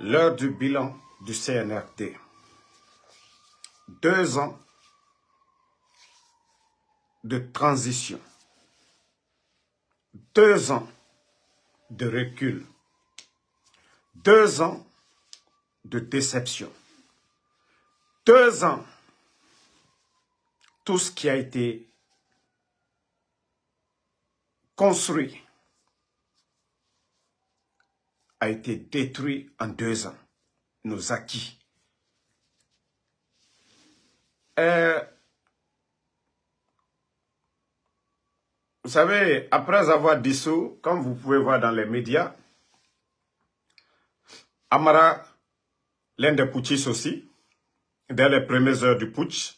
L'heure du bilan du CNRT, Deux ans de transition. Deux ans de recul. Deux ans de déception. Deux ans. Tout ce qui a été construit a été détruit en deux ans, nos acquis. Euh, vous savez, après avoir dissous, comme vous pouvez voir dans les médias, Amara, l'un des putschistes aussi, dès les premières heures du putsch,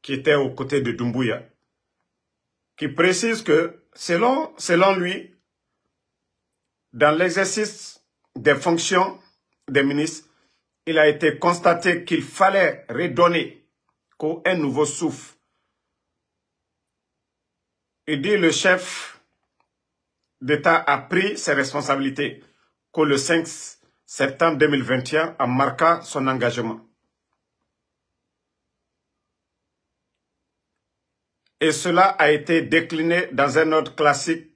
qui était aux côtés de Dumbuya, qui précise que, selon, selon lui, dans l'exercice des fonctions des ministres, il a été constaté qu'il fallait redonner un nouveau souffle. Il dit le chef d'État a pris ses responsabilités que le 5 septembre 2021 a marqué son engagement. Et cela a été décliné dans un ordre classique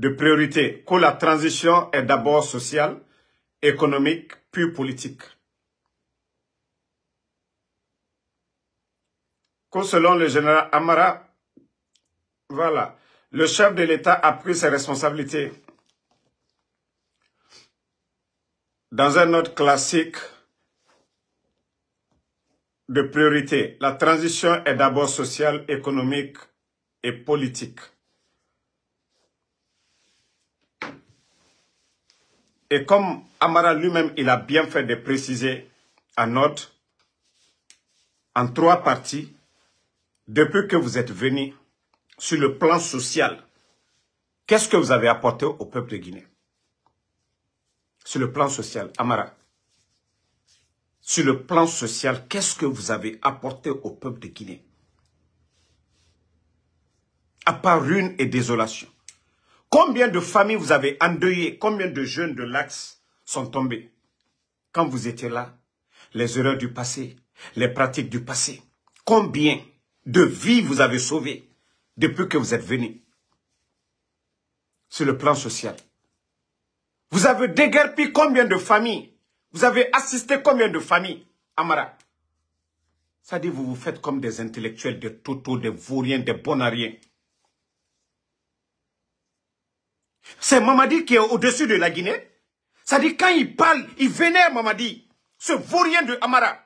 de priorité que la transition est d'abord sociale, économique, puis politique. Que selon le général Amara, voilà, le chef de l'État a pris ses responsabilités. Dans un autre classique de priorité, la transition est d'abord sociale, économique et politique. Et comme Amara lui-même, il a bien fait de préciser à note, en trois parties, depuis que vous êtes venu, sur le plan social, qu'est-ce que vous avez apporté au peuple de Guinée Sur le plan social, Amara, sur le plan social, qu'est-ce que vous avez apporté au peuple de Guinée À part ruine et désolation. Combien de familles vous avez endeuillées Combien de jeunes de l'Axe sont tombés Quand vous étiez là, les erreurs du passé, les pratiques du passé. Combien de vies vous avez sauvées depuis que vous êtes venus Sur le plan social. Vous avez déguerpi combien de familles Vous avez assisté combien de familles Amara. Ça dit, vous vous faites comme des intellectuels, des totaux, des vauriens, des bonariens. C'est Mamadi qui est au-dessus de la Guinée. Ça à quand il parle, il vénère Mamadi. Ce vaurien de Amara.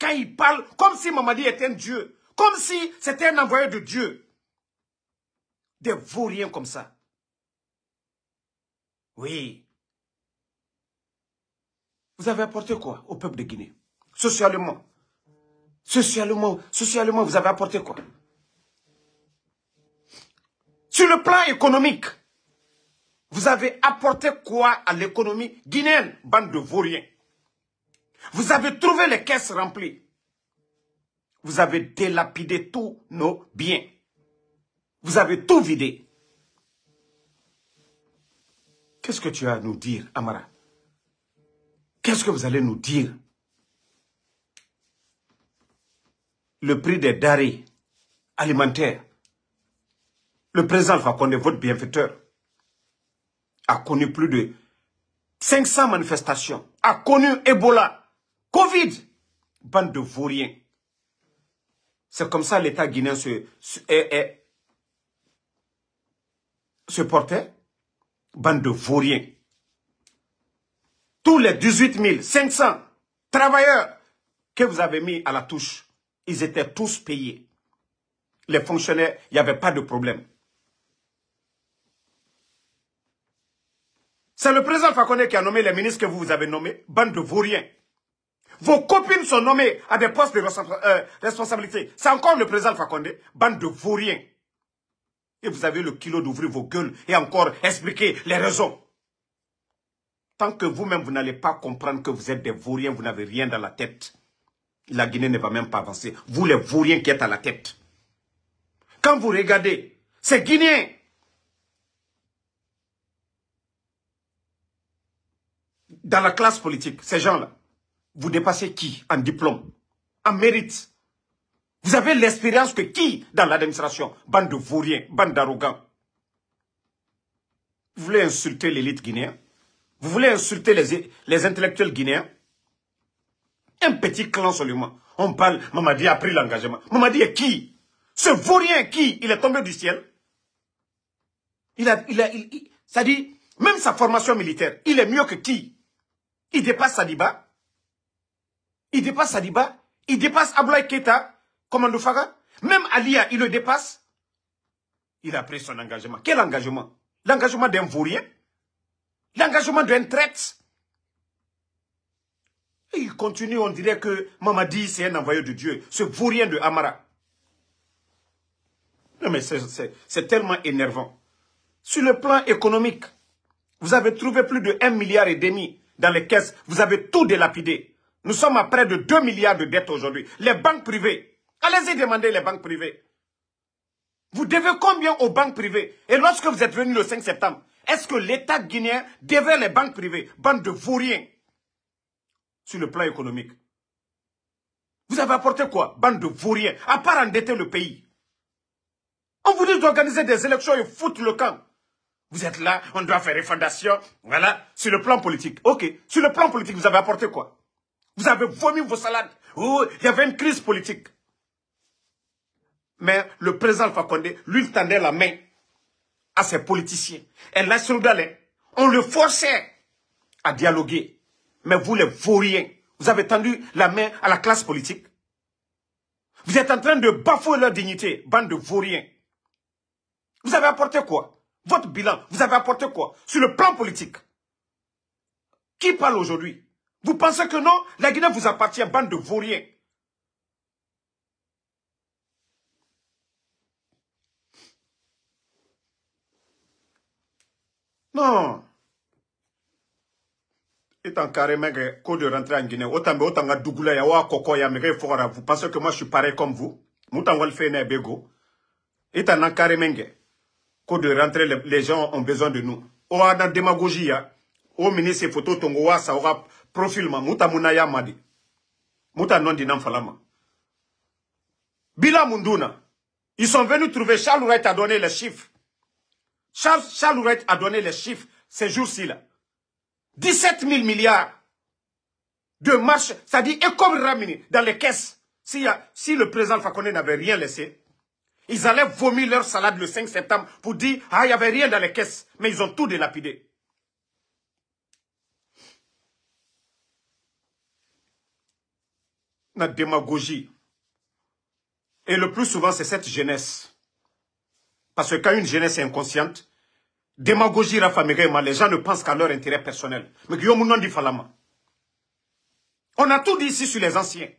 Quand il parle, comme si Mamadi était un dieu. Comme si c'était un envoyé de Dieu. Des vauriens comme ça. Oui. Vous avez apporté quoi au peuple de Guinée Socialement. Socialement, socialement, vous avez apporté quoi Sur le plan économique, vous avez apporté quoi à l'économie guinéenne, bande de vauriens Vous avez trouvé les caisses remplies. Vous avez délapidé tous nos biens. Vous avez tout vidé. Qu'est-ce que tu as à nous dire, Amara Qu'est-ce que vous allez nous dire Le prix des darés alimentaires. Le président connaître votre bienfaiteur, a connu plus de 500 manifestations, a connu Ebola, Covid, bande de vauriens. C'est comme ça l'État guinéen se, portait. Bande de vauriens. Tous les 18 500 travailleurs que vous avez mis à la touche, ils étaient tous payés. Les fonctionnaires, il n'y avait pas de problème. C'est le président Fakonde qui a nommé les ministres que vous avez nommés, bande de vauriens. Vos copines sont nommées à des postes de euh, responsabilité. C'est encore le président Fakonde, bande de vauriens. Et vous avez le kilo d'ouvrir vos gueules et encore expliquer les raisons. Tant que vous-même, vous, n'allez pas comprendre que vous êtes des vauriens, vous n'avez rien dans la tête. La Guinée ne va même pas avancer. Vous, les vauriens qui êtes à la tête. Quand vous regardez, c'est Guinéens dans la classe politique, ces gens-là, vous dépassez qui en diplôme, en mérite Vous avez l'expérience que qui dans l'administration Bande de vauriens, bande d'arrogants. Vous voulez insulter l'élite guinéenne Vous voulez insulter les, intellectuels guinéens Un petit clan seulement. On parle, Mamadi a pris l'engagement. Mamadi est qui Ce vaurien qui Il est tombé du ciel Il a... Il a il, ça dit, même sa formation militaire, il est mieux que qui il dépasse Saliba. Il dépasse Saliba. Il dépasse Ablaï Keta, commando Même Alia, il le dépasse. Il a pris son engagement. Quel engagement L'engagement d'un vaurien L'engagement d'un traite il continue, on dirait que Mamadi, c'est un envoyé de Dieu. Ce vaurien de Amara. Non mais c'est tellement énervant. Sur le plan économique, vous avez trouvé plus de 1 milliard et demi dans les caisses. Vous avez tout délapidé. Nous sommes à près de 2 milliards de dettes aujourd'hui. Les banques privées, allez-y demander les banques privées. Vous devez combien aux banques privées Et lorsque vous êtes venu le 5 septembre, est-ce que l'État guinéen devait les banques privées Bande de rien, sur le plan économique. Vous avez apporté quoi Bande de rien, à part endetter le pays. On vous dit d'organiser des élections et foutre le camp. Vous êtes là, on doit faire une Voilà, sur le plan politique. Ok, sur le plan politique, vous avez apporté quoi Vous avez vomi vos salades. Oh, il y avait une crise politique. Mais le président Fakonde, lui, tendait la main à ses politiciens. Et là, sur on le forçait à dialoguer. Mais vous, les vauriens, vous avez tendu la main à la classe politique. Vous êtes en train de bafouer leur dignité, bande de vauriens. Vous avez apporté quoi votre bilan, vous avez apporté quoi Sur le plan politique. Qui parle aujourd'hui Vous pensez que non La Guinée vous appartient, bande de vauriens. Non. Étant carrément que de rentrer en Guinée, autant que autant Dougoula ya wa koko ya mege fora, vous pensez que moi je suis pareil comme vous? Moutan wal fene bego. Étant carrément de rentrer les gens ont besoin de nous oa la démagogie au ministre photo tongo ça profil ma muna ya madi muta non dinam falama bila ils sont venus trouver Charles a donné les chiffres Charles, Charles a donné les chiffres ces jours-ci là 17 000 milliards de marche, ça dit comme ramini dans les caisses. Si, si le président Fakone n'avait rien laissé, ils allaient vomir leur salade le 5 septembre pour dire « Ah, il n'y avait rien dans les caisses. » Mais ils ont tout délapidé. La démagogie. Et le plus souvent, c'est cette jeunesse. Parce que quand une jeunesse est inconsciente, démagogie famille, les gens ne pensent qu'à leur intérêt personnel. Mais Guillaume non On a tout dit ici sur les anciens.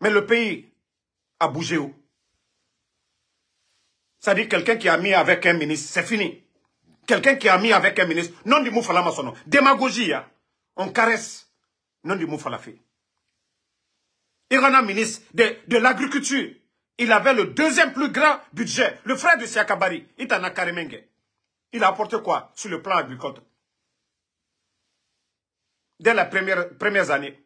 Mais le pays a bougé où cest à quelqu'un qui a mis avec un ministre, c'est fini. Quelqu'un qui a mis avec un ministre, non du Moufala nom. Démagogie, hein. on caresse, non du Moufala fait. un ministre de, l'agriculture, il avait le deuxième plus grand budget, le frère de Siakabari, Itana Il a apporté quoi sur le plan agricole Dès les premières, premières années,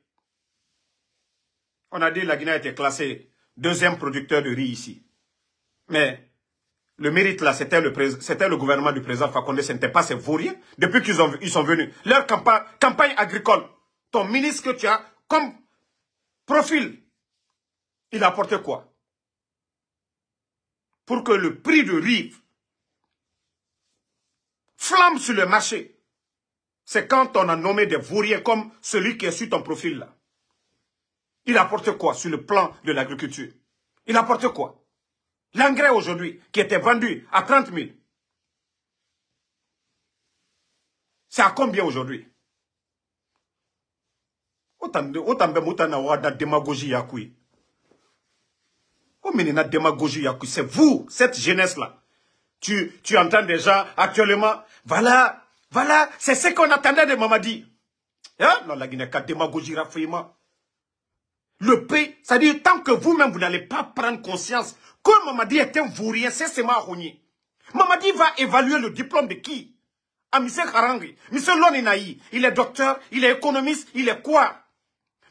on a dit que la Guinée était classée deuxième producteur de riz ici. Mais le mérite là, c'était le, c'était le gouvernement du président Fakonde, ce n'était pas ces vauriens. Depuis qu'ils ils sont venus, leur campagne, campagne agricole, ton ministre que tu as comme profil, il apporte quoi Pour que le prix de rive flamme sur le marché. C'est quand on a nommé des vauriens comme celui qui est sur ton profil là. Il apporte quoi sur le plan de l'agriculture Il apporte quoi L'engrais aujourd'hui qui était vendu à 30 000, c'est à combien aujourd'hui autant de démagogie C'est vous, cette jeunesse-là. Tu, entends déjà actuellement, voilà, voilà, c'est ce qu'on attendait de Mamadi. Hein? Non, la Guinée, démagogie Le pays, c'est-à-dire tant que vous-même, vous n'allez pas prendre conscience quand Mamadi est un vaurien, c'est m'a honni. Mamadi va évaluer le diplôme de qui À ah, M. Harangi. M. Loninaï, il est docteur, il est économiste, il est quoi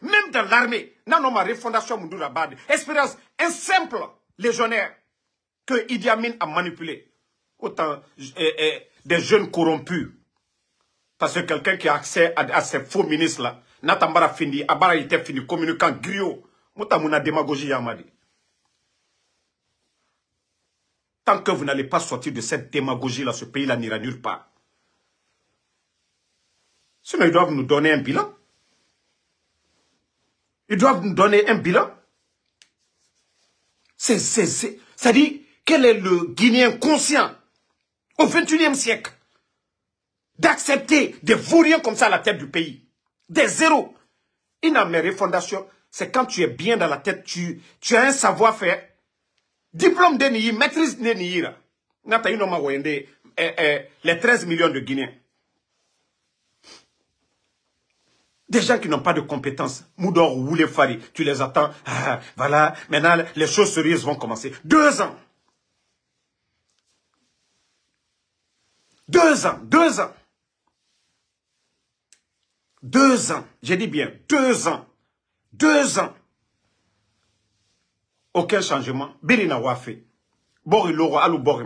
Même dans l'armée, non, ma refondation Mundoura Bad, expérience, un simple légionnaire que Idi Amin a manipulé. Autant eh, eh, des jeunes corrompus. Parce que quelqu'un qui a accès à, ces faux ministres-là, Natambara fini, Abara était fini, communicant griot. Mouta démagogie Yamadi. Tant que vous n'allez pas sortir de cette démagogie-là, ce pays-là n'ira nulle part. Sinon, ils doivent nous donner un bilan. Ils doivent nous donner un bilan. C'est-à-dire, quel est le Guinéen conscient au 21e siècle d'accepter des vauriens comme ça à la tête du pays Des zéros. Une amère fondation, c'est quand tu es bien dans la tête, tu, tu as un savoir-faire, diplôme de maîtrise de Niyi, ma eh, eh, les 13 millions de Guinéens. Des gens qui n'ont pas de compétences. Moudor ou les Fari, tu les attends. Ah, ah, voilà, maintenant les choses sérieuses vont commencer. Deux ans. Deux ans, deux ans. Deux ans, j'ai dit bien, deux ans. Deux ans aucun changement Birina na wafe bori loro alu bori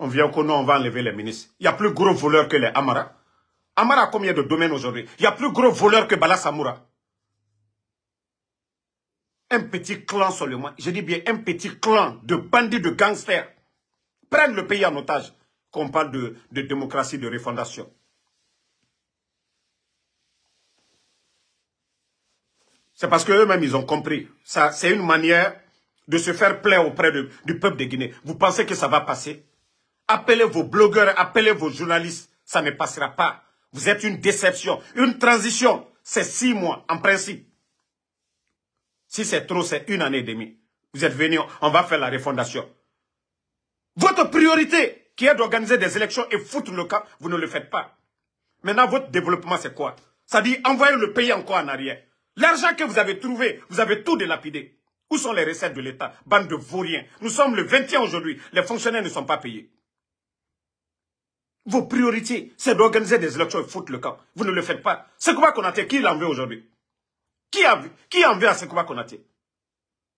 on vient qu'on on va enlever les ministres il y a plus gros voleur que les Amara Amara combien de domaines aujourd'hui il y a plus gros voleur que Bala Samoura un petit clan seulement je dis bien un petit clan de bandits de gangsters prennent le pays en otage qu'on parle de, de démocratie de refondation C'est parce qu'eux-mêmes, ils ont compris. c'est une manière de se faire plaire auprès du peuple de Guinée. Vous pensez que ça va passer Appelez vos blogueurs, appelez vos journalistes. Ça ne passera pas. Vous êtes une déception. Une transition, c'est six mois, en principe. Si c'est trop, c'est une année et demie. Vous êtes venus, on va faire la refondation. Votre priorité, qui est d'organiser des élections et foutre le camp, vous ne le faites pas. Maintenant, votre développement, c'est quoi Ça dit envoyer le pays encore en arrière. L'argent que vous avez trouvé, vous avez tout délapidé. Où sont les recettes de l'État Bande de vauriens. Nous sommes le 21 aujourd'hui. Les fonctionnaires ne sont pas payés. Vos priorités, c'est d'organiser des élections et foutre le camp. Vous ne le faites pas. C'est quoi qu'on a Qui l'a enlevé aujourd'hui Qui a, qui à Sekouba Konate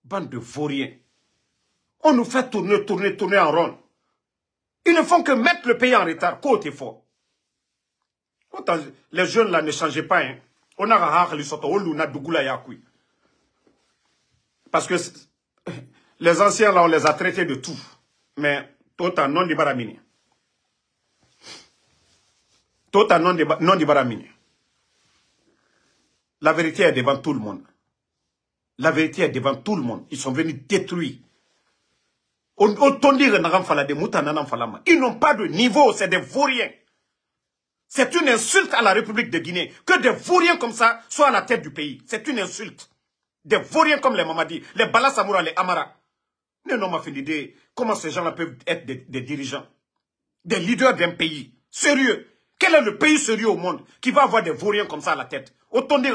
Bande de vauriens. On nous fait tourner, tourner, tourner en rond. Ils ne font que mettre le pays en retard. Côté fort. les jeunes là ne changez pas. Hein. On a hagli soto au luna dugula yakui. Parce que les anciens là, on les a traités de tout. Mais tout tota non di Tout à non de non di La vérité est devant tout le monde. La vérité est devant tout le monde. Ils sont venus détruire. Ils n'ont pas de niveau, c'est des vauriens. C'est une insulte à la République de Guinée que des vauriens comme ça soient à la tête du pays. C'est une insulte. Des vauriens comme les Mamadi, les balasamura, les Amara. Mais non, ma idée, comment ces gens-là peuvent être des, dirigeants, des leaders d'un pays Sérieux Quel est le pays sérieux au monde qui va avoir des vauriens comme ça à la tête Autant dire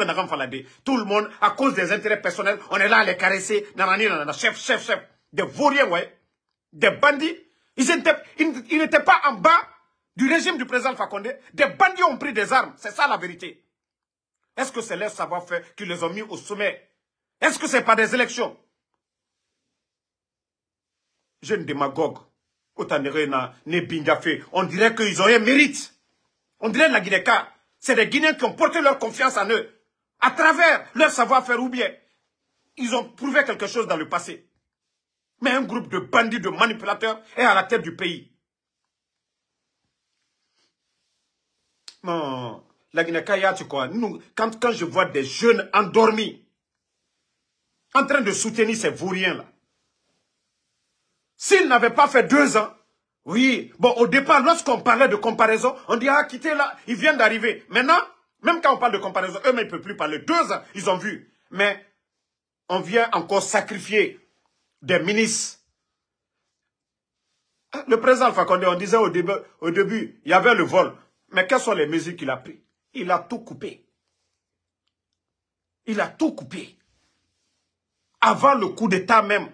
tout le monde, à cause des intérêts personnels, on est là à les caresser, nanani, nanana, chef, chef, chef. Des vauriens, ouais. Des bandits. Ils n'étaient ils, pas en bas du régime du président Fakonde, des bandits ont pris des armes. C'est ça la vérité. Est-ce que c'est leur savoir-faire qui les ont mis au sommet Est-ce que ce n'est pas des élections Jeune démagogue, on dirait qu'ils ont un mérite. On dirait la guinée C'est des Guinéens qui ont porté leur confiance en eux, à travers leur savoir-faire ou bien. Ils ont prouvé quelque chose dans le passé. Mais un groupe de bandits, de manipulateurs est à la tête du pays. Non, la quand, quand je vois des jeunes endormis, en train de soutenir ces vauriens-là, s'ils n'avaient pas fait deux ans, oui, bon, au départ, lorsqu'on parlait de comparaison, on dit, ah, quittez là, ils viennent d'arriver. Maintenant, même quand on parle de comparaison, eux-mêmes, ils ne peuvent plus parler. Deux ans, ils ont vu. Mais on vient encore sacrifier des ministres. Le président Fakonde, on disait au début, au début, il y avait le vol. Mais quelles sont les mesures qu'il a prises Il a tout coupé. Il a tout coupé. Avant le coup d'État même,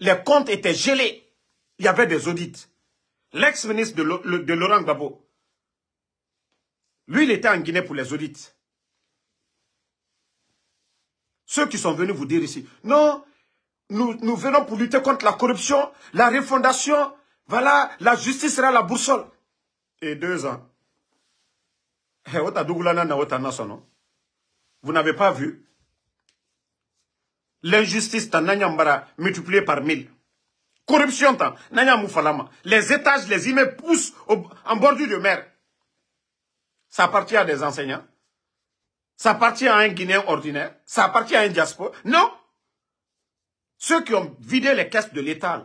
les comptes étaient gelés. Il y avait des audits. L'ex-ministre de, Laurent Gbagbo, lui, il était en Guinée pour les audits. Ceux qui sont venus vous dire ici, non, nous, nous venons pour lutter contre la corruption, la refondation, voilà, la justice sera la boussole. Et deux ans, eh, Vous n'avez pas vu L'injustice, multipliée par mille. Corruption, les étages, les immeubles poussent en bordure de mer. Ça appartient à des enseignants. Ça appartient à un Guinéen ordinaire. Ça appartient à un diaspora. Non Ceux qui ont vidé les caisses de l'État,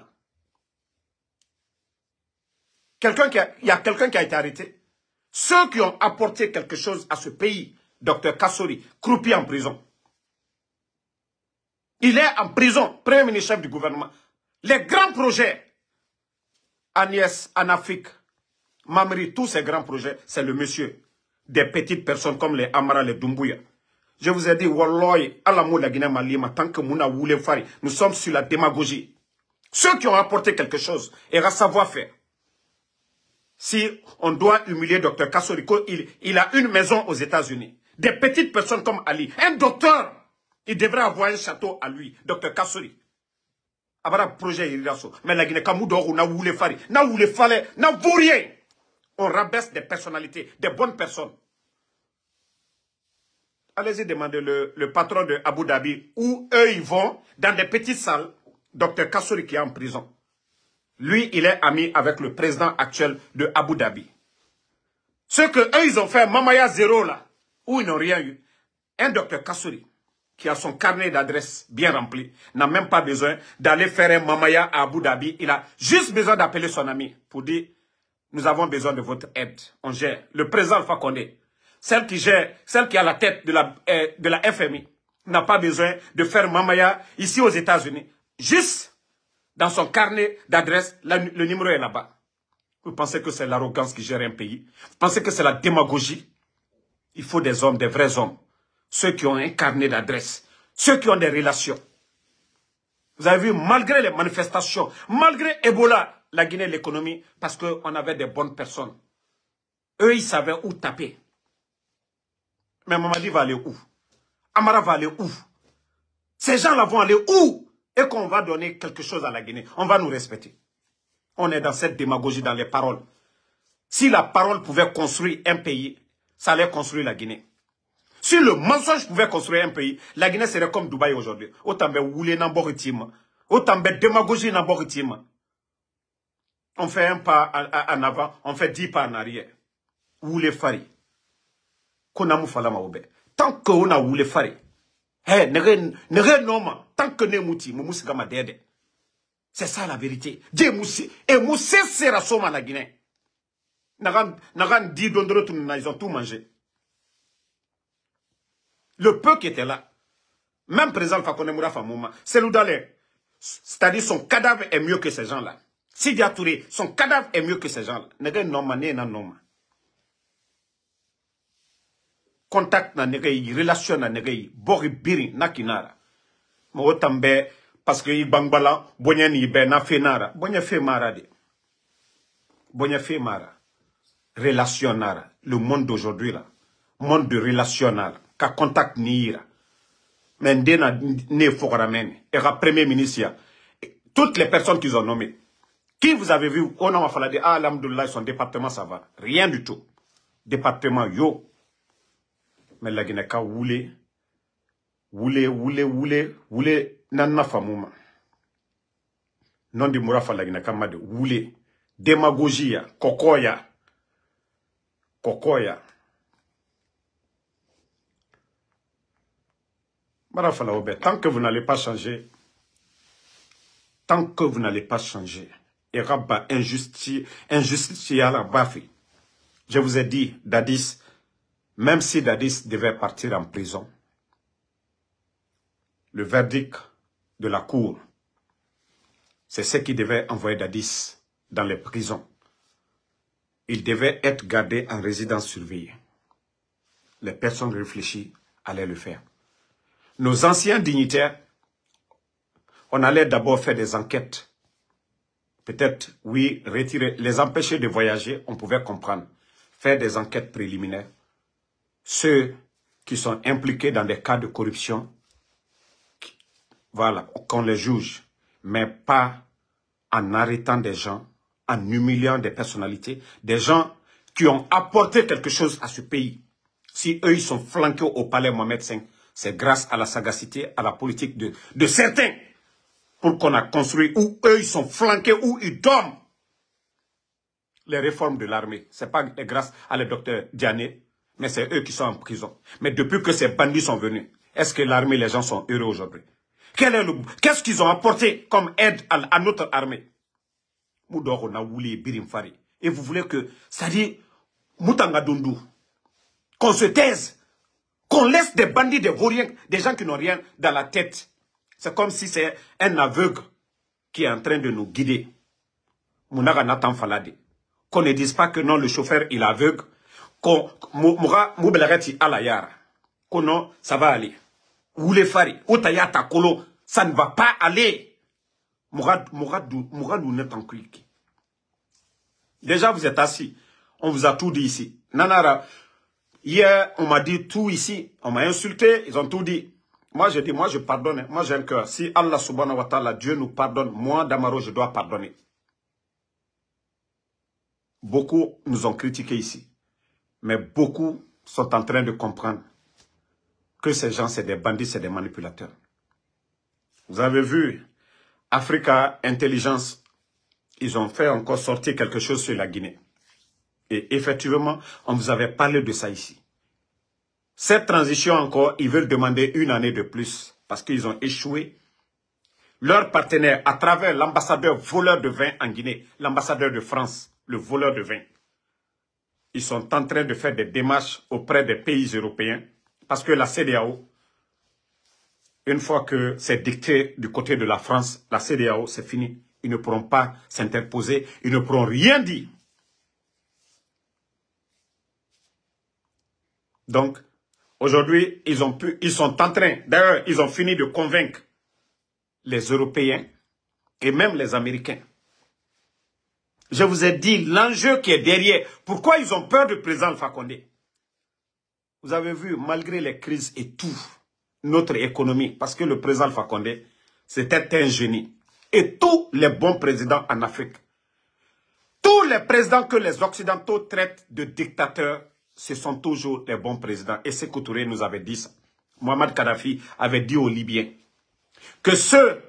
il y a quelqu'un qui a été arrêté. Ceux qui ont apporté quelque chose à ce pays, docteur Kassori, croupi en prison. Il est en prison, premier ministre du gouvernement. Les grands projets, Agnès, en Afrique, Mamri, tous ces grands projets, c'est le monsieur des petites personnes comme les Amara, les Dumbuya. Je vous ai dit, Alamou, la Guinée, Malima, tant que Mouna, Woulefari, nous sommes sur la démagogie. Ceux qui ont apporté quelque chose et à savoir-faire, si on doit humilier Dr Kassouri, il, a une maison aux États-Unis. Des petites personnes comme Ali, un docteur, il devrait avoir un château à lui, Dr Kassori. un projet Iriraso. Mais la Guinée, Kamoudoro, n'a voulu faire, n'a voulu faire, n'a voulu rien. On rabaisse des personnalités, des bonnes personnes. Allez-y demander le, patron de Abu Dhabi où eux ils vont, dans des petites salles, Dr Kassori qui est en prison. Lui, il est ami avec le président actuel de Abu Dhabi. Ce que eux, ils ont fait, Mamaya Zero là, où ils n'ont rien eu, un docteur Kassouri, qui a son carnet d'adresse bien rempli, n'a même pas besoin d'aller faire un Mamaya à Abu Dhabi. Il a juste besoin d'appeler son ami pour dire, nous avons besoin de votre aide. On gère. Le président Alpha celle qui gère, celle qui a la tête de la, euh, de la FMI, n'a pas besoin de faire Mamaya ici aux États-Unis. Juste dans son carnet d'adresse, le numéro est là-bas. Vous pensez que c'est l'arrogance qui gère un pays Vous pensez que c'est la démagogie Il faut des hommes, des vrais hommes. Ceux qui ont un carnet d'adresse. Ceux qui ont des relations. Vous avez vu, malgré les manifestations, malgré Ebola, la Guinée, l'économie, parce qu'on avait des bonnes personnes. Eux, ils savaient où taper. Mais Mamadi va aller où Amara va aller où Ces gens-là vont aller où et qu'on va donner quelque chose à la Guinée, on va nous respecter. On est dans cette démagogie dans les paroles. Si la parole pouvait construire un pays, ça allait construire la Guinée. Si le mensonge pouvait construire un pays, la Guinée serait comme Dubaï aujourd'hui. Autant bien rouler dans Autant bien démagogie dans On fait un pas en avant, on fait dix pas en arrière. fari. Tant qu'on a les faris Hey, nere noma, tant que ne mouti, moumous gama dede. C'est ça la vérité. Dieu moussi, et moussi sera à la Guinée. dit d'ondre ils ont tout mangé. Le peu qui était là, même président Fakonemoura Mouma, c'est l'oudalé. C'est-à-dire son cadavre est mieux que ces gens-là. Sidi Touré, son cadavre est mieux que ces gens-là. Nere noma, nest na noma contact na nege relation na nege bori biri nakinara mo tambe parce que bangbala bonya yi ben na fe fe marade. de bonya fe mara relation le monde d'aujourd'hui là monde de relation ka contact niira men mais ne Era men et ra premier ministre toutes les personnes qu'ils ont nommées qui vous avez vu on a parlé de ah son département ça va rien du tout département yo mais la wule wule wule wule wule nan na faamu non non mura fa ka made wule demagogia kokoya kokoya ya kɔkɔ tant que vous n'allez pas changer tant que vous n'allez pas changer et injusti injustice à la bafi je vous ai dit dadis même si Dadis devait partir en prison, le verdict de la cour, c'est ce qui devait envoyer Dadis dans les prisons. Il devait être gardé en résidence surveillée. Les personnes réfléchies allaient le faire. Nos anciens dignitaires, on allait d'abord faire des enquêtes. Peut-être, oui, retirer, les empêcher de voyager, on pouvait comprendre. Faire des enquêtes préliminaires ceux qui sont impliqués dans des cas de corruption, voilà, qu'on les juge, mais pas en arrêtant des gens, en humiliant des personnalités, des gens qui ont apporté quelque chose à ce pays. Si eux, ils sont flanqués au palais Mohamed V, c'est grâce à la sagacité, à la politique de, certains, pour qu'on a construit, où eux, ils sont flanqués, où ils dorment. Les réformes de l'armée, ce n'est pas grâce à le docteur Diané mais c'est eux qui sont en prison. Mais depuis que ces bandits sont venus, est-ce que l'armée, les gens sont heureux aujourd'hui Qu'est-ce qu'ils ont apporté comme aide à, notre armée Et vous voulez que, ça dit, Moutanga qu'on se taise, qu'on laisse des bandits, des des gens qui n'ont rien dans la tête. C'est comme si c'est un aveugle qui est en train de nous guider. Qu'on ne dise pas que non, le chauffeur, il est aveugle, ko ala ça va aller kolo ça ne va pas aller Moura déjà vous êtes assis on vous a tout dit ici nanara hier on m'a dit tout ici on m'a insulté ils ont tout dit moi, je dis, moi, je pardonne. Moi, j'ai un cœur. Si Allah subhanahu wa ta'ala, Dieu nous pardonne, moi, Damaro, je dois pardonner. Beaucoup nous ont critiqué ici. Mais beaucoup sont en train de comprendre que ces gens, c'est des bandits, c'est des manipulateurs. Vous avez vu, Africa Intelligence, ils ont fait encore sortir quelque chose sur la Guinée. Et effectivement, on vous avait parlé de ça ici. Cette transition encore, ils veulent demander une année de plus parce qu'ils ont échoué. Leur partenaire, à travers l'ambassadeur voleur de vin en Guinée, l'ambassadeur de France, le voleur de vin, ils sont en train de faire des démarches auprès des pays européens parce que la CDAO, une fois que c'est dicté du côté de la France, la CDAO, c'est fini. Ils ne pourront pas s'interposer, ils ne pourront rien dire. Donc, aujourd'hui, ils, ont pu, ils sont en train, d'ailleurs, ils ont fini de convaincre les Européens et même les Américains je vous ai dit l'enjeu qui est derrière. Pourquoi ils ont peur du président Fakonde? Vous avez vu, malgré les crises et tout, notre économie, parce que le président Fakonde, c'était un génie. Et tous les bons présidents en Afrique, tous les présidents que les Occidentaux traitent de dictateurs, ce sont toujours les bons présidents. Et que Touré nous avait dit ça. Mohamed Kadhafi avait dit aux Libyens que ceux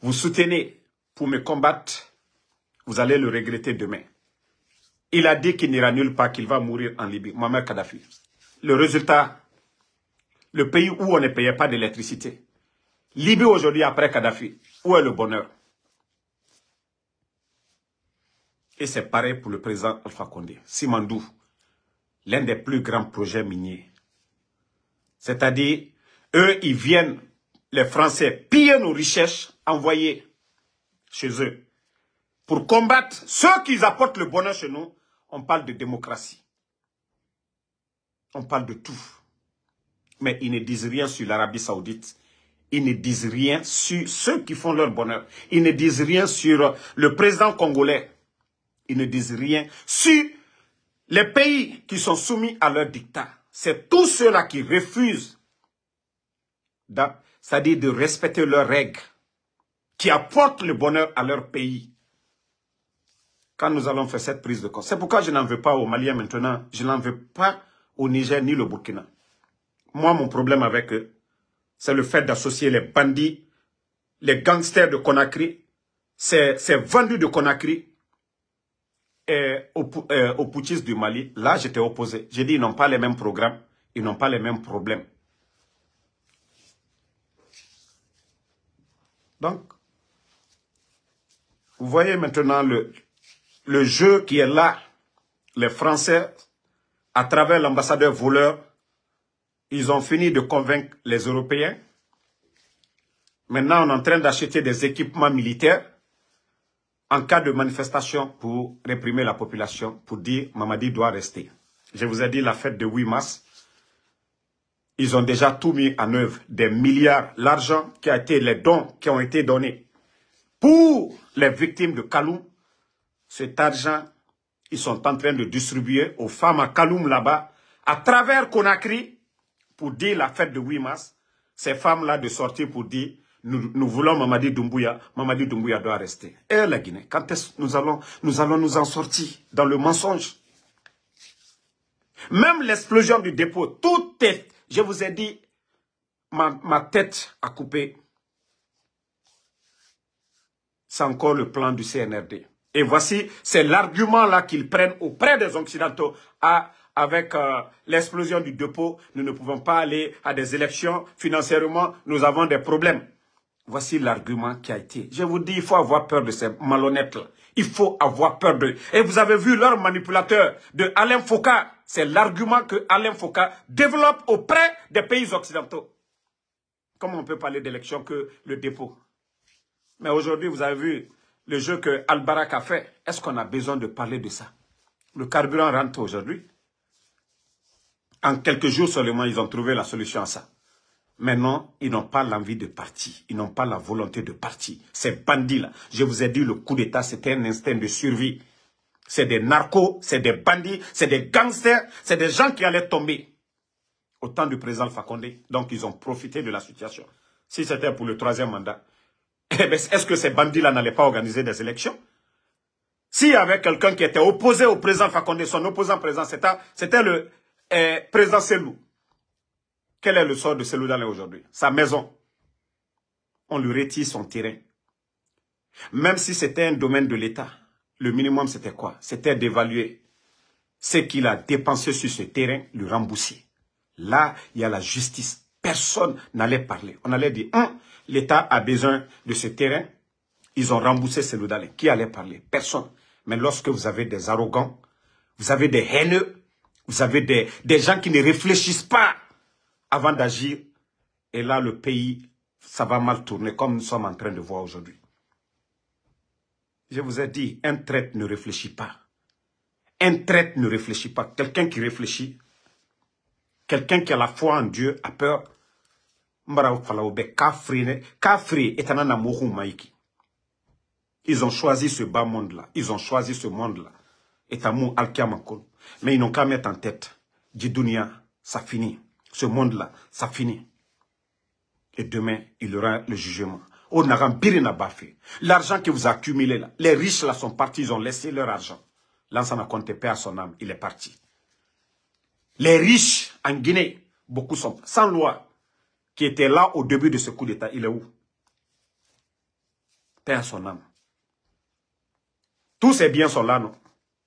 vous soutenez pour me combattre vous allez le regretter demain. Il a dit qu'il n'ira nulle part, qu'il va mourir en Libye. Maman Kadhafi. Le résultat, le pays où on ne payait pas d'électricité. Libye aujourd'hui après Kadhafi. Où est le bonheur Et c'est pareil pour le président Alpha Condé. Simandou, l'un des plus grands projets miniers. C'est-à-dire, eux, ils viennent, les Français, piller nos richesses, envoyer chez eux pour combattre ceux qui apportent le bonheur chez nous, on parle de démocratie. On parle de tout. Mais ils ne disent rien sur l'Arabie Saoudite. Ils ne disent rien sur ceux qui font leur bonheur. Ils ne disent rien sur le président congolais. Ils ne disent rien sur les pays qui sont soumis à leur dictat. C'est tous ceux-là qui refusent, c'est-à-dire de respecter leurs règles, qui apportent le bonheur à leur pays quand nous allons faire cette prise de conscience. C'est pourquoi je n'en veux pas au Maliens maintenant, je n'en veux pas au Niger ni le Burkina. Moi, mon problème avec eux, c'est le fait d'associer les bandits, les gangsters de Conakry, ces, ces vendus de Conakry et euh, aux, euh, du Mali. Là, j'étais opposé. J'ai dit, ils n'ont pas les mêmes programmes, ils n'ont pas les mêmes problèmes. Donc, vous voyez maintenant le, le jeu qui est là, les Français, à travers l'ambassadeur voleur, ils ont fini de convaincre les Européens. Maintenant, on est en train d'acheter des équipements militaires en cas de manifestation pour réprimer la population, pour dire Mamadi doit rester. Je vous ai dit la fête de 8 mars. Ils ont déjà tout mis en œuvre, des milliards, l'argent qui a été, les dons qui ont été donnés pour les victimes de Kaloum, cet argent, ils sont en train de distribuer aux femmes à Kaloum là-bas, à travers Conakry, pour dire la fête de 8 mars, ces femmes-là de sortir pour dire nous, voulons Mamadi Doumbouya, Mamadi Doumbouya doit rester. Et la Guinée, quand est-ce nous allons, nous allons nous en sortir dans le mensonge Même l'explosion du dépôt, tout est, je vous ai dit, ma, ma tête a coupé. C'est encore le plan du CNRD. Et voici, c'est l'argument-là qu'ils prennent auprès des Occidentaux avec euh, l'explosion du dépôt. Nous ne pouvons pas aller à des élections financièrement, nous avons des problèmes. Voici l'argument qui a été. Je vous dis, il faut avoir peur de ces malhonnêtes-là. Il faut avoir peur d'eux. Et vous avez vu leur manipulateur de Alain Foucault. C'est l'argument que Alain Foucault développe auprès des pays occidentaux. Comment on peut parler d'élection que le dépôt Mais aujourd'hui, vous avez vu le jeu que Al-Barak a fait, est-ce qu'on a besoin de parler de ça Le carburant rentre aujourd'hui. En quelques jours seulement, ils ont trouvé la solution à ça. Maintenant, ils n'ont pas l'envie de partir. Ils n'ont pas la volonté de partir. Ces bandits-là, je vous ai dit, le coup d'État, c'était un instinct de survie. C'est des narcos, c'est des bandits, c'est des gangsters, c'est des gens qui allaient tomber. Au temps du président Fakonde. Donc, ils ont profité de la situation. Si c'était pour le troisième mandat, eh ben, est-ce que ces bandits-là n'allaient pas organiser des élections S'il y avait quelqu'un qui était opposé au président Fakonde, son opposant président, c'était le eh, président Selou. Quel est le sort de Selou d'aller aujourd'hui Sa maison. On lui retire son terrain. Même si c'était un domaine de l'État, le minimum c'était quoi C'était d'évaluer ce qu'il a dépensé sur ce terrain, le rembourser. Là, il y a la justice. Personne n'allait parler. On allait dire, l'État a besoin de ce terrain. Ils ont remboursé loudales. Qui allait parler Personne. Mais lorsque vous avez des arrogants, vous avez des haineux, vous avez des, des gens qui ne réfléchissent pas avant d'agir, et là le pays, ça va mal tourner comme nous sommes en train de voir aujourd'hui. Je vous ai dit, un traite ne réfléchit pas. Un traite ne réfléchit pas. Quelqu'un qui réfléchit, quelqu'un qui a la foi en Dieu a peur ils ont choisi ce bas monde-là. Ils ont choisi ce monde-là. Et Mais ils n'ont qu'à mettre en tête. dunia ça finit. Ce monde-là, ça finit. Et demain, il y aura le jugement. On oh, n'a L'argent que vous accumulez là, les riches là sont partis, ils ont laissé leur argent. L'ensemble a compté paix à son âme, il est parti. Les riches en Guinée, beaucoup sont sans loi qui était là au début de ce coup d'État, il est où Père son âme. Tous ces biens sont là, non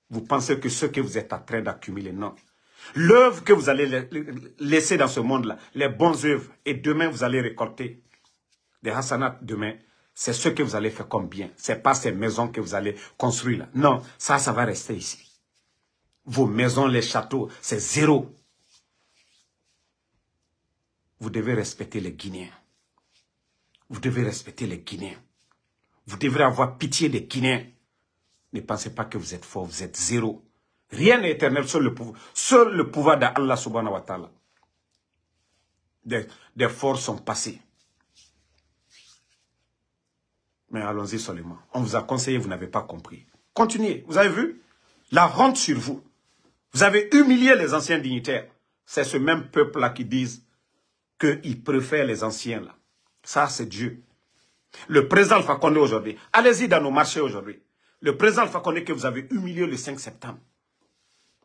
Vous pensez que ce que vous êtes en train d'accumuler, non. L'œuvre que vous allez laisser dans ce monde-là, les bonnes œuvres, et demain vous allez récolter des hasanats, demain, c'est ce que vous allez faire comme bien. Ce n'est pas ces maisons que vous allez construire là. Non, ça, ça va rester ici. Vos maisons, les châteaux, c'est zéro vous devez respecter les Guinéens. Vous devez respecter les Guinéens. Vous devrez avoir pitié des Guinéens. Ne pensez pas que vous êtes fort, vous êtes zéro. Rien n'est éternel, seul le pouvoir, d'Allah subhanahu wa ta'ala. Des, forces sont passés. Mais allons-y seulement. On vous a conseillé, vous n'avez pas compris. Continuez. Vous avez vu La honte sur vous. Vous avez humilié les anciens dignitaires. C'est ce même peuple-là qui disent qu'il préfère les anciens là. Ça, c'est Dieu. Le président Alpha aujourd'hui, allez-y dans nos marchés aujourd'hui. Le président Alpha que vous avez humilié le 5 septembre.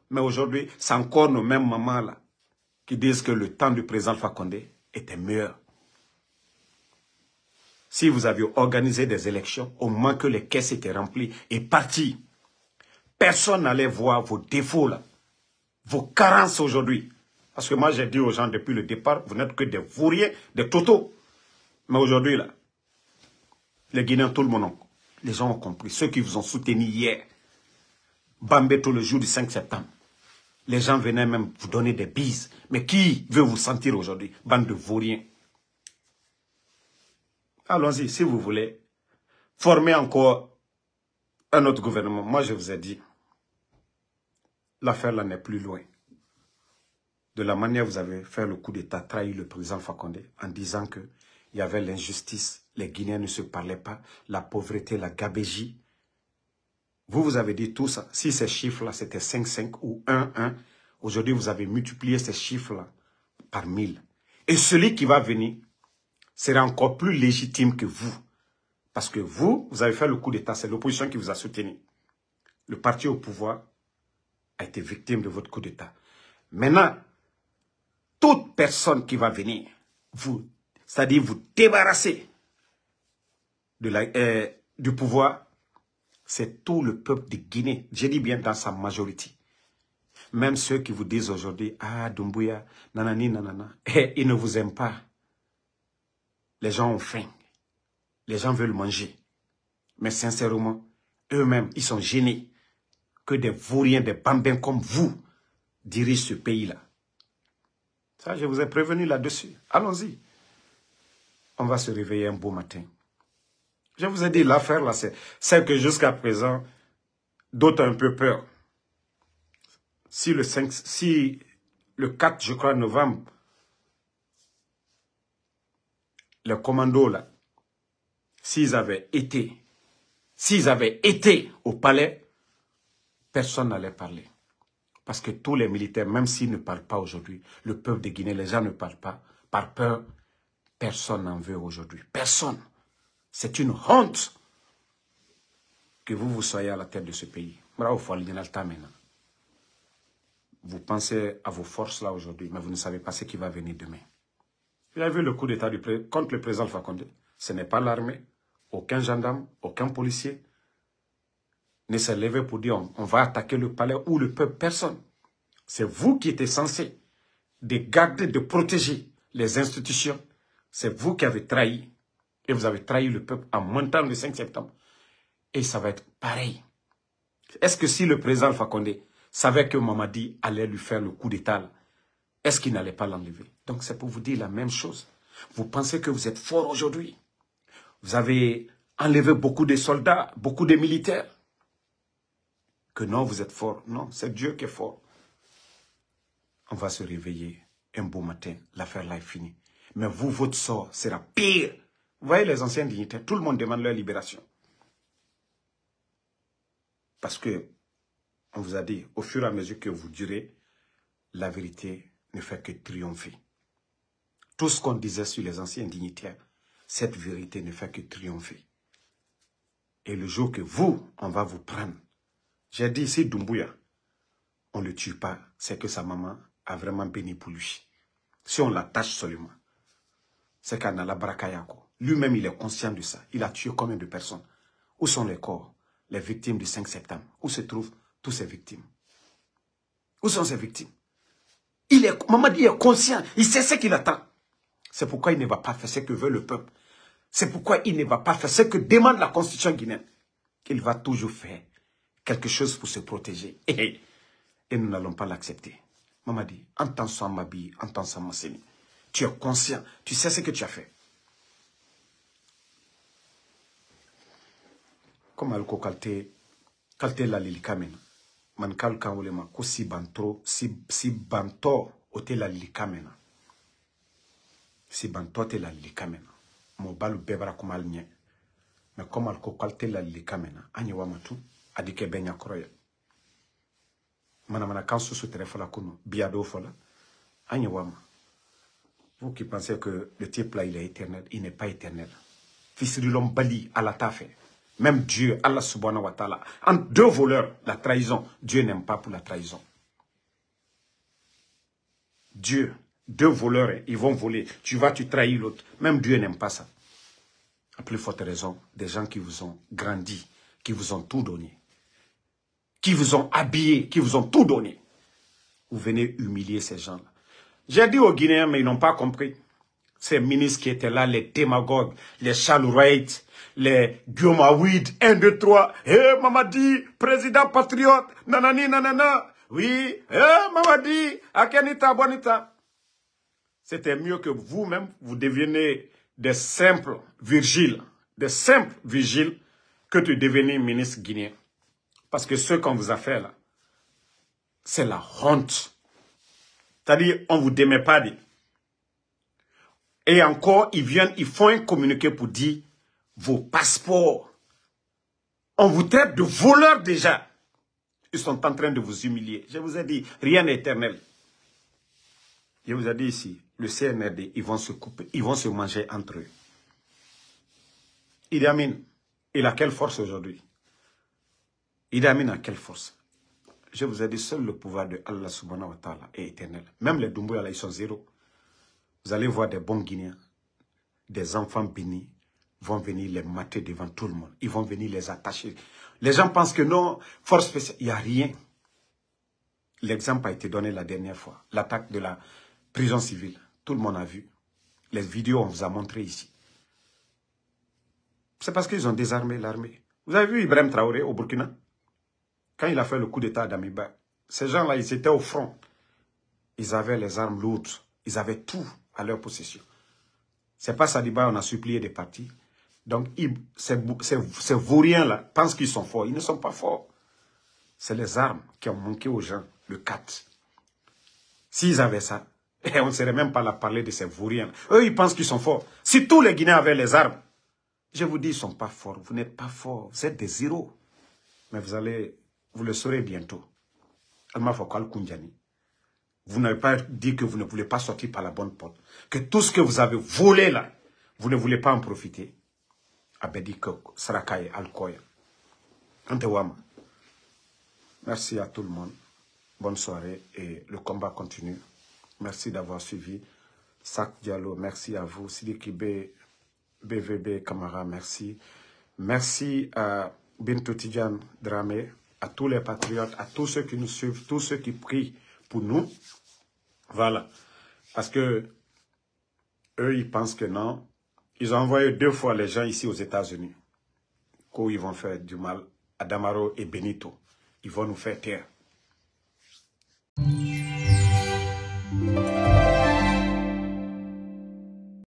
Mais aujourd'hui, c'est encore nos mêmes mamans là qui disent que le temps du président Alpha était meilleur. Si vous aviez organisé des élections au moment que les caisses étaient remplies et parties, personne n'allait voir vos défauts vos carences aujourd'hui. Parce que moi, j'ai dit aux gens depuis le départ, vous n'êtes que des vauriens, des totos. Mais aujourd'hui, là, les Guinéens, tout le monde, les gens ont compris. Ceux qui vous ont soutenu hier, Bambé, tout le jour du 5 septembre, les gens venaient même vous donner des bises. Mais qui veut vous sentir aujourd'hui Bande de vauriens. Allons-y, si vous voulez. former encore un autre gouvernement. Moi, je vous ai dit, l'affaire là n'est plus loin de la manière dont vous avez fait le coup d'État, trahi le président Fakonde en disant qu'il y avait l'injustice, les Guinéens ne se parlaient pas, la pauvreté, la gabégie. Vous, vous avez dit tout ça. Si ces chiffres-là, c'était 5-5 ou 1-1, aujourd'hui, vous avez multiplié ces chiffres-là par 1000. Et celui qui va venir sera encore plus légitime que vous. Parce que vous, vous avez fait le coup d'État, c'est l'opposition qui vous a soutenu. Le parti au pouvoir a été victime de votre coup d'État. Maintenant, toute personne qui va venir, vous, c'est-à-dire vous débarrasser de la, euh, du pouvoir, c'est tout le peuple de Guinée. Je dis bien dans sa majorité. Même ceux qui vous disent aujourd'hui, ah, Dumbuya, nanani, nanana, eh, ils ne vous aiment pas. Les gens ont faim. Les gens veulent manger. Mais sincèrement, eux-mêmes, ils sont gênés que des vauriens, des bambins comme vous dirigent ce pays-là. Ça, je vous ai prévenu là-dessus. Allons-y. On va se réveiller un beau matin. Je vous ai dit, l'affaire, là, c'est celle que jusqu'à présent, d'autres ont un peu peur. Si le 5, si le 4, je crois, novembre, le commando, là, s'ils avaient été, s'ils avaient été au palais, personne n'allait parler. Parce que tous les militaires, même s'ils ne parlent pas aujourd'hui, le peuple de Guinée, les gens ne parlent pas, par peur, personne n'en veut aujourd'hui. Personne. C'est une honte que vous vous soyez à la tête de ce pays. Vous pensez à vos forces là aujourd'hui, mais vous ne savez pas ce qui va venir demain. Vous avez vu le coup d'état contre le président Fakonde. Ce n'est pas l'armée, aucun gendarme, aucun policier, ne s'est levé pour dire on, va attaquer le palais ou le peuple, personne. C'est vous qui étiez censé de garder, de protéger les institutions. C'est vous qui avez trahi. Et vous avez trahi le peuple en montant le 5 septembre. Et ça va être pareil. Est-ce que si le président Fakonde savait que Mamadi allait lui faire le coup d'état, est-ce qu'il n'allait pas l'enlever Donc c'est pour vous dire la même chose. Vous pensez que vous êtes fort aujourd'hui. Vous avez enlevé beaucoup de soldats, beaucoup de militaires que non, vous êtes fort. Non, c'est Dieu qui est fort. On va se réveiller un beau matin, l'affaire-là est finie. Mais vous, votre sort sera pire. Vous voyez les anciens dignitaires, tout le monde demande leur libération. Parce que, on vous a dit, au fur et à mesure que vous durez, la vérité ne fait que triompher. Tout ce qu'on disait sur les anciens dignitaires, cette vérité ne fait que triompher. Et le jour que vous, on va vous prendre, j'ai dit, ici, Dumbuya, On ne le tue pas, c'est que sa maman a vraiment béni pour lui. Si on l'attache seulement, c'est la Barakayako, lui-même, il est conscient de ça. Il a tué combien de personnes Où sont les corps Les victimes du 5 septembre Où se trouvent toutes ces victimes Où sont ces victimes il est, il est conscient, il sait ce qu'il attend. C'est pourquoi il ne va pas faire ce que veut le peuple. C'est pourquoi il ne va pas faire ce que demande la constitution guinéenne. Qu'il va toujours faire quelque chose pour se protéger. Eh, eh. Et, nous n'allons pas l'accepter. Maman Mamadi, entends ça Mabi, entends ça Masseni. Tu es conscient, tu sais ce que tu as fait. comme alko kalte kalte la kamena man kal kan wolema ko si bantoro si, si banto o la lalili si banto tɛ la kamena mo balu bebra bara kuma mais comme alko kalte la kamena an ye benya vous qui pensez que le type là il est éternel il n'est pas éternel fils de l'homme bali à même Dieu Allah subhanahu wa ta'ala en deux voleurs la trahison Dieu n'aime pas pour la trahison Dieu deux voleurs ils vont voler tu vas tu trahis l'autre même Dieu n'aime pas ça à plus forte raison des gens qui vous ont grandi qui vous ont tout donné qui vous ont habillé, qui vous ont tout donné. Vous venez humilier ces gens-là. J'ai dit aux Guinéens, mais ils n'ont pas compris. Ces ministres qui étaient là, les démagogues, les Charles les Guillaume 1, 2, 3, hé hey, Mamadi, président patriote, nanani, nanana, oui, hé eh, hey, Mamadi, Akenita, Bonita. C'était mieux que vous-même, vous deveniez des simples vigiles, des simples Vigiles, que de devenir ministre guinéen. Parce que ce qu'on vous a fait là, c'est la honte. C'est-à-dire, on ne vous démet pas. Et encore, ils viennent, ils font un communiqué pour dire vos passeports. On vous traite de voleurs déjà. Ils sont en train de vous humilier. Je vous ai dit, rien n'est éternel. Je vous ai dit ici, le CNRD, ils vont se couper, ils vont se manger entre eux. Amin, il a quelle force aujourd'hui il a mis quelle force Je vous ai dit, seul le pouvoir de Allah subhanahu wa ta'ala est éternel. Même les Dumbuya, ils sont zéro. Vous allez voir des bons Guinéens, des enfants bénis, vont venir les mater devant tout le monde. Ils vont venir les attacher. Les gens pensent que non, force spéciale, il n'y a rien. L'exemple a été donné la dernière fois. L'attaque de la prison civile. Tout le monde a vu. Les vidéos, on vous a montré ici. C'est parce qu'ils ont désarmé l'armée. Vous avez vu Ibrahim Traoré au Burkina quand il a fait le coup d'État d'Amiba, ces gens-là, ils étaient au front. Ils avaient les armes lourdes. Ils avaient tout à leur possession. C'est pas Sadiba, on a supplié des partis. Donc, ces, vauriens-là pensent qu'ils sont forts. Ils ne sont pas forts. C'est les armes qui ont manqué aux gens, le 4. S'ils avaient ça, on ne serait même pas là à parler de ces vauriens. Eux, ils pensent qu'ils sont forts. Si tous les Guinéens avaient les armes, je vous dis, ils ne sont pas forts. Vous n'êtes pas forts. Vous êtes des zéros. Mais vous allez vous le saurez bientôt. Vous n'avez pas dit que vous ne voulez pas sortir par la bonne porte. Que tout ce que vous avez volé là, vous ne voulez pas en profiter. Abedi Sarakaye, Alkoya. Merci à tout le monde. Bonne soirée et le combat continue. Merci d'avoir suivi. Sak Diallo, merci à vous. Sidiki BVB Camara, merci. Merci à Bin Tidjan Dramé à tous les patriotes, à tous ceux qui nous suivent, tous ceux qui prient pour nous. Voilà. Parce que eux, ils pensent que non. Ils ont envoyé deux fois les gens ici aux États-Unis. Qu'ils ils vont faire du mal à Damaro et Benito. Ils vont nous faire taire.